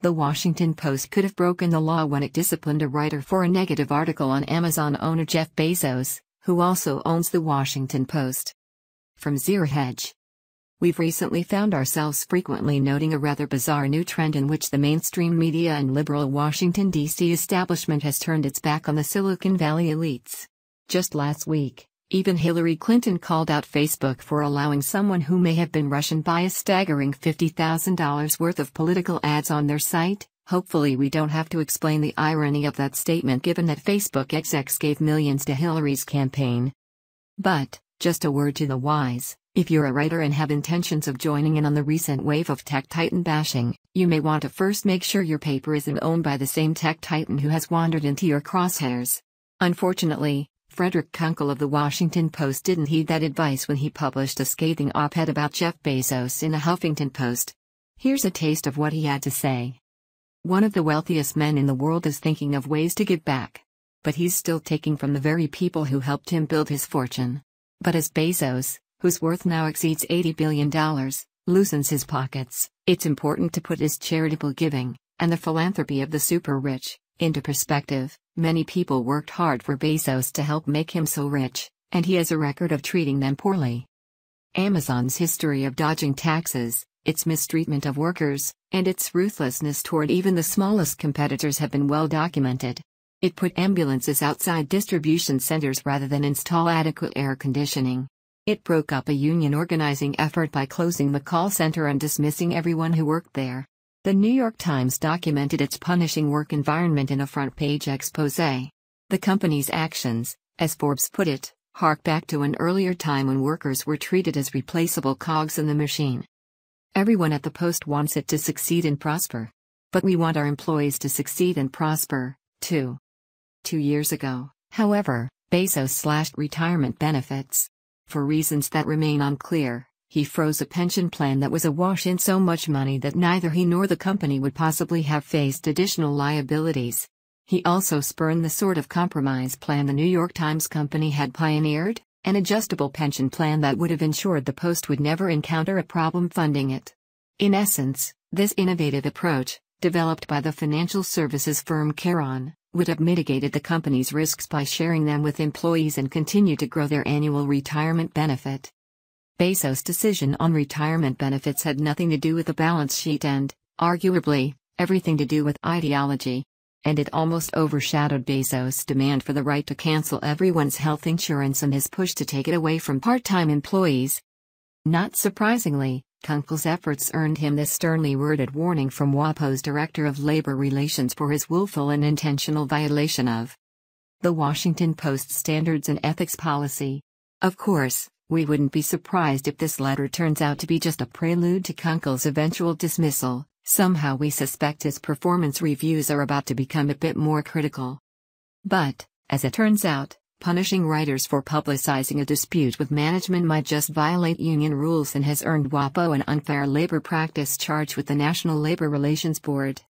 The Washington Post could have broken the law when it disciplined a writer for a negative article on Amazon owner Jeff Bezos, who also owns The Washington Post. From Zero Hedge We've recently found ourselves frequently noting a rather bizarre new trend in which the mainstream media and liberal Washington, D.C. establishment has turned its back on the Silicon Valley elites. Just last week, even Hillary Clinton called out Facebook for allowing someone who may have been Russian buy a staggering $50,000 worth of political ads on their site. Hopefully, we don't have to explain the irony of that statement given that Facebook execs gave millions to Hillary's campaign. But, just a word to the wise if you're a writer and have intentions of joining in on the recent wave of tech titan bashing, you may want to first make sure your paper isn't owned by the same tech titan who has wandered into your crosshairs. Unfortunately, Frederick Kunkel of The Washington Post didn't heed that advice when he published a scathing op ed about Jeff Bezos in the Huffington Post. Here's a taste of what he had to say One of the wealthiest men in the world is thinking of ways to give back. But he's still taking from the very people who helped him build his fortune. But as Bezos, whose worth now exceeds $80 billion, loosens his pockets, it's important to put his charitable giving and the philanthropy of the super rich into perspective, many people worked hard for Bezos to help make him so rich, and he has a record of treating them poorly. Amazon's history of dodging taxes, its mistreatment of workers, and its ruthlessness toward even the smallest competitors have been well documented. It put ambulances outside distribution centers rather than install adequate air conditioning. It broke up a union organizing effort by closing the call center and dismissing everyone who worked there. The New York Times documented its punishing work environment in a front page expose. The company's actions, as Forbes put it, hark back to an earlier time when workers were treated as replaceable cogs in the machine. Everyone at the Post wants it to succeed and prosper. But we want our employees to succeed and prosper, too. Two years ago, however, Bezos slashed retirement benefits. For reasons that remain unclear, he froze a pension plan that was awash in so much money that neither he nor the company would possibly have faced additional liabilities. He also spurned the sort of compromise plan the New York Times Company had pioneered, an adjustable pension plan that would have ensured the Post would never encounter a problem funding it. In essence, this innovative approach, developed by the financial services firm Caron, would have mitigated the company's risks by sharing them with employees and continue to grow their annual retirement benefit. Bezos' decision on retirement benefits had nothing to do with the balance sheet and, arguably, everything to do with ideology. And it almost overshadowed Bezos' demand for the right to cancel everyone's health insurance and his push to take it away from part time employees. Not surprisingly, Kunkel's efforts earned him this sternly worded warning from WAPO's Director of Labor Relations for his willful and intentional violation of the Washington Post Standards and Ethics Policy. Of course, we wouldn't be surprised if this letter turns out to be just a prelude to Kunkel's eventual dismissal, somehow we suspect his performance reviews are about to become a bit more critical. But, as it turns out, punishing writers for publicizing a dispute with management might just violate union rules and has earned WAPO an unfair labor practice charge with the National Labor Relations Board.